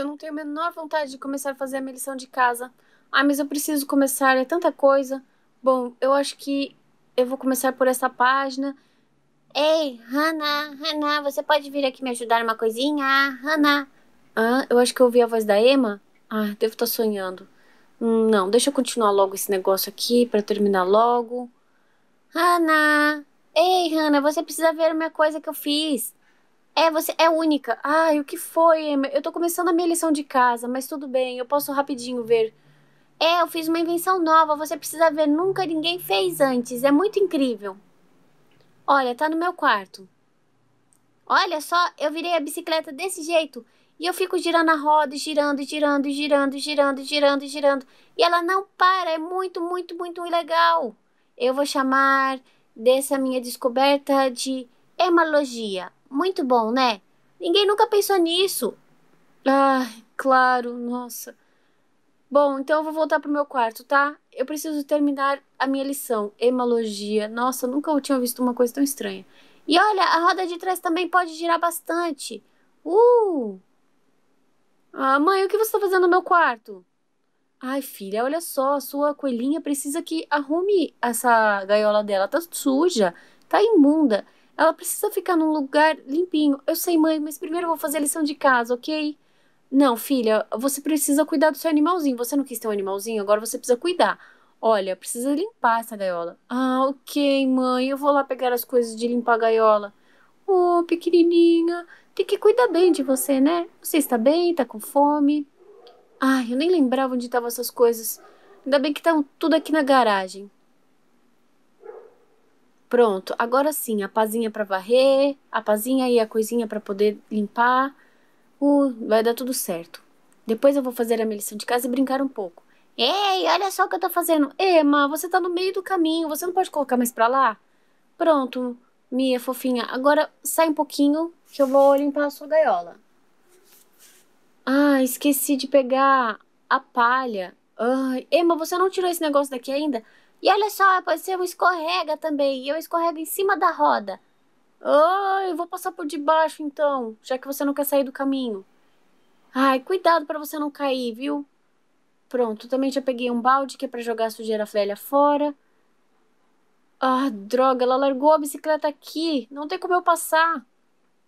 eu não tenho a menor vontade de começar a fazer a minha lição de casa. Ah, mas eu preciso começar, é tanta coisa. Bom, eu acho que eu vou começar por essa página. Ei, Hannah, Hannah, você pode vir aqui me ajudar uma coisinha? Hannah. Ah, eu acho que eu ouvi a voz da Emma. Ah, devo estar tá sonhando. Hum, não, deixa eu continuar logo esse negócio aqui para terminar logo. Hannah! Ei, Hannah, você precisa ver uma coisa que eu fiz. É, você é única. Ai, o que foi? Eu tô começando a minha lição de casa, mas tudo bem, eu posso rapidinho ver. É, eu fiz uma invenção nova, você precisa ver, nunca ninguém fez antes, é muito incrível. Olha, tá no meu quarto. Olha só, eu virei a bicicleta desse jeito e eu fico girando a roda, girando, girando, girando, girando, girando, girando, e ela não para, é muito, muito, muito legal. Eu vou chamar dessa minha descoberta de hemalogia. Muito bom, né? Ninguém nunca pensou nisso. Ah, claro, nossa. Bom, então eu vou voltar pro meu quarto, tá? Eu preciso terminar a minha lição. Hemalogia. Nossa, nunca eu tinha visto uma coisa tão estranha. E olha, a roda de trás também pode girar bastante. Uh! Ah, mãe, o que você tá fazendo no meu quarto? Ai, filha, olha só, a sua coelhinha precisa que arrume essa gaiola dela. Tá suja, tá imunda. Ela precisa ficar num lugar limpinho. Eu sei, mãe, mas primeiro eu vou fazer a lição de casa, ok? Não, filha, você precisa cuidar do seu animalzinho. Você não quis ter um animalzinho, agora você precisa cuidar. Olha, precisa limpar essa gaiola. Ah, ok, mãe, eu vou lá pegar as coisas de limpar a gaiola. Oh, pequenininha, tem que cuidar bem de você, né? Você está bem, está com fome? Ai, eu nem lembrava onde estavam essas coisas. Ainda bem que estão tá tudo aqui na garagem. Pronto, agora sim, a pazinha para varrer, a pazinha e a coisinha para poder limpar. Uh, vai dar tudo certo. Depois eu vou fazer a minha lição de casa e brincar um pouco. Ei, olha só o que eu tô fazendo. Ema, você tá no meio do caminho, você não pode colocar mais pra lá? Pronto, Mia, fofinha, agora sai um pouquinho que eu vou limpar a sua gaiola. Ah, esqueci de pegar a palha. Ai, Emma, você não tirou esse negócio daqui ainda? E olha só, ser um escorrega também. E eu escorrego em cima da roda. Ai, eu vou passar por debaixo então, já que você não quer sair do caminho. Ai, cuidado para você não cair, viu? Pronto, também já peguei um balde que é para jogar a sujeira velha fora. Ah, droga, ela largou a bicicleta aqui. Não tem como eu passar.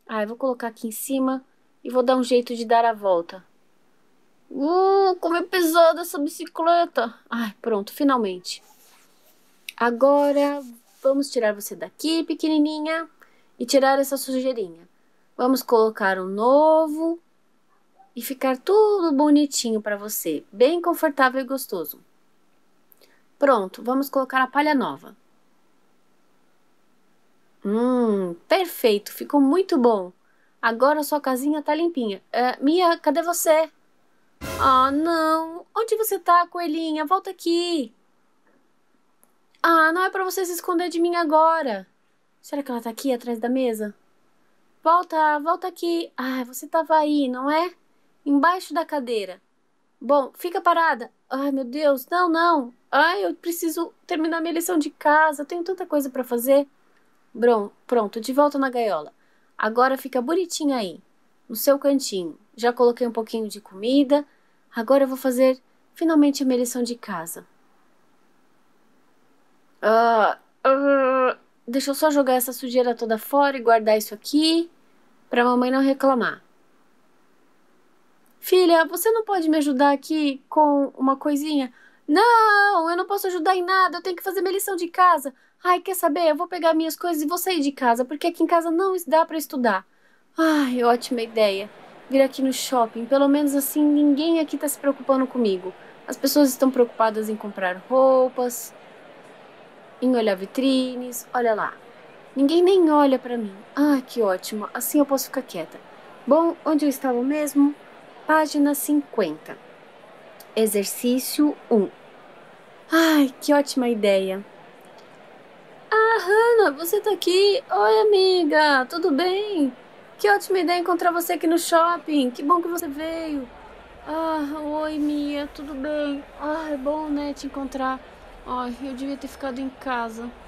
Ai, vou colocar aqui em cima e vou dar um jeito de dar a volta. Uh, como é pesada essa bicicleta. Ai, pronto, finalmente. Agora vamos tirar você daqui, pequenininha, e tirar essa sujeirinha. Vamos colocar um novo e ficar tudo bonitinho para você, bem confortável e gostoso. Pronto, vamos colocar a palha nova. Hum, perfeito, ficou muito bom. Agora sua casinha tá limpinha. Eh, Mia, cadê você? Ah, não! Onde você tá, coelhinha? Volta aqui! Ah, não é para você se esconder de mim agora! Será que ela tá aqui atrás da mesa? Volta, volta aqui! Ah, você tava aí, não é? Embaixo da cadeira. Bom, fica parada. Ai, meu Deus, não, não. Ai, eu preciso terminar minha lição de casa, tenho tanta coisa para fazer. Bron, pronto, de volta na gaiola. Agora fica bonitinha aí, no seu cantinho. Já coloquei um pouquinho de comida, agora eu vou fazer finalmente a minha lição de casa. Uh, uh, deixa eu só jogar essa sujeira toda fora e guardar isso aqui para mamãe não reclamar. Filha, você não pode me ajudar aqui com uma coisinha? Não, eu não posso ajudar em nada, eu tenho que fazer minha lição de casa. Ai, quer saber? Eu vou pegar minhas coisas e vou sair de casa, porque aqui em casa não dá para estudar. Ai, ótima ideia vir aqui no shopping. Pelo menos assim, ninguém aqui está se preocupando comigo. As pessoas estão preocupadas em comprar roupas, em olhar vitrines. Olha lá. Ninguém nem olha para mim. Ah, que ótimo. Assim eu posso ficar quieta. Bom, onde eu estava mesmo? Página 50. Exercício 1. Ai, que ótima ideia. Ah, Hannah, você tá aqui? Oi, amiga, tudo bem? Que ótima ideia encontrar você aqui no shopping. Que bom que você veio. Ah, oi, Mia. Tudo bem? Ah, é bom, né, te encontrar. Ai, eu devia ter ficado em casa.